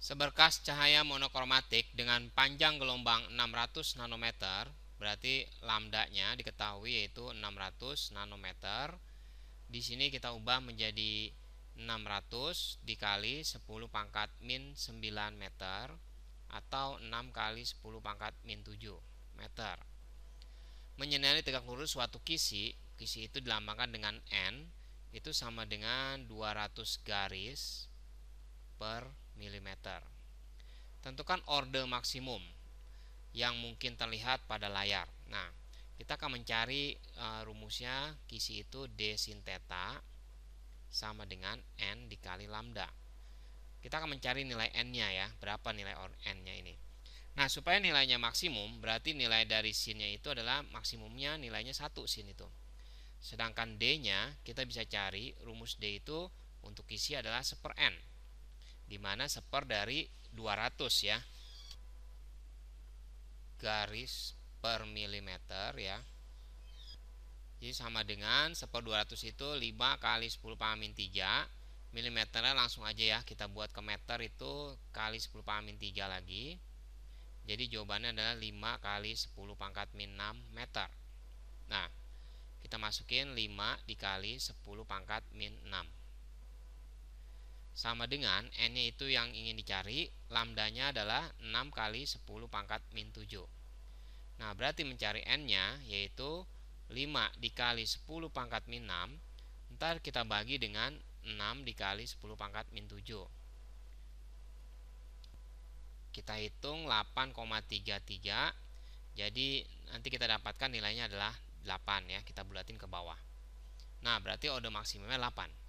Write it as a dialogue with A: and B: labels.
A: Seberkas cahaya monokromatik dengan panjang gelombang 600 nanometer, berarti lambdanya diketahui yaitu 600 nanometer. Di sini kita ubah menjadi 600 dikali 10 pangkat min 9 meter atau 6 kali 10 pangkat min 7 meter. Menyenali tegak lurus suatu kisi, kisi itu dilambangkan dengan N, itu sama dengan 200 garis per mm. Tentukan order maksimum yang mungkin terlihat pada layar. Nah, kita akan mencari uh, rumusnya kisi itu d sin theta sama dengan n dikali lambda. Kita akan mencari nilai n-nya ya, berapa nilai n-nya ini. Nah, supaya nilainya maksimum, berarti nilai dari sin-nya itu adalah maksimumnya nilainya satu sin itu. Sedangkan d-nya kita bisa cari rumus d itu untuk kisi adalah seper n dimana seper dari 200 ya garis per milimeter ya jadi sama dengan seper 200 itu 5 kali 10 min 3 milimeternya langsung aja ya kita buat ke meter itu kali 10 min 3 lagi jadi jawabannya adalah 5 kali 10 pangkat min 6 meter nah kita masukin 5 dikali 10 pangkat min 6 sama dengan n-nya itu yang ingin dicari, lambdanya adalah 6 kali 10 pangkat min 7. Nah, berarti mencari n-nya yaitu 5 dikali 10 pangkat min 6, ntar kita bagi dengan 6 dikali 10 pangkat min 7. Kita hitung 8,33, jadi nanti kita dapatkan nilainya adalah 8 ya, kita bulatin ke bawah. Nah, berarti order maksimumnya 8.